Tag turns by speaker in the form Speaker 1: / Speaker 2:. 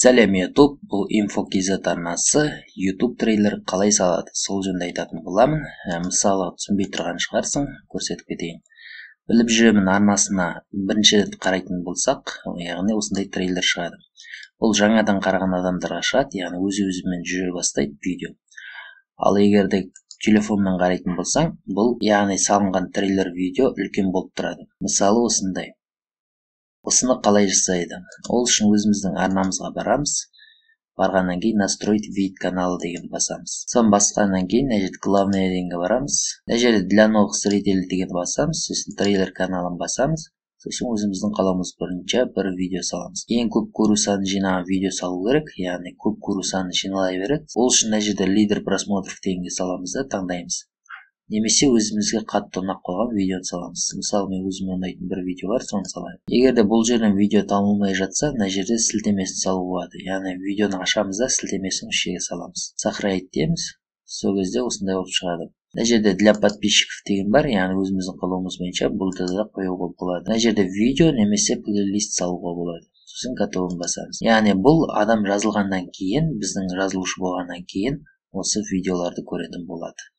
Speaker 1: сәлем ютуб бұл инфо kz арнасы ютуб трейлер қалай салады сол жөнінде айтатын боламын ә, мысалы түсінбей тұрған шығарсың көрсетіп кетейін біліп жүремін арнасына бірінші рет қарайтын болсақ яғни осындай трейлер шығады бұл жаңадан қараған адамдарға шығады яғни өз өзімен жүре бастайды видео ал егер де телефонмен қарайтын болсаң бұл яғни салынған трейлер видео үлкен болып тұрады мысалы осындай осыны қалай жасайды ол үшін өзіміздің арнамызға барамыз барғаннан кейін настроить вид каналы деген басамыз соны басқаннан кейін мына жерде главное дегенге барамыз мына жерде для новых зрителей деген басамыз сосын трейлер каналын басамыз сосын өзіміздің қалауымыз бойынша бір видео саламыз ең көп көру санын жинаған видео салу керек яғни көп көру саны жинала береді ол үшін мына жерде лидер просмотров дегенге саламыз да таңдаймыз немесе өзімізге қатты ұнап қалған видео саламыз мысалы мен өзіме ұнайтын бір видео бар соны салайын егер де бұл жерден видео табылмай жатса мына жерде сілтемесін салуға болады яғни видеоны ашамыз да сілтемесін осы жерге саламыз сохранить дейміз сол кезде осындай болып шығады мына жерде для подписчиков деген бар яғни өзіміздің қалауымыз бойынша бұл да қоюға болады мына жерде видео немесе плейлист салуға болады сосын готовын басамыз яғни бұл адам жазылғаннан кейін біздің жазылушы болғаннан кейін осы видеоларды көретін болады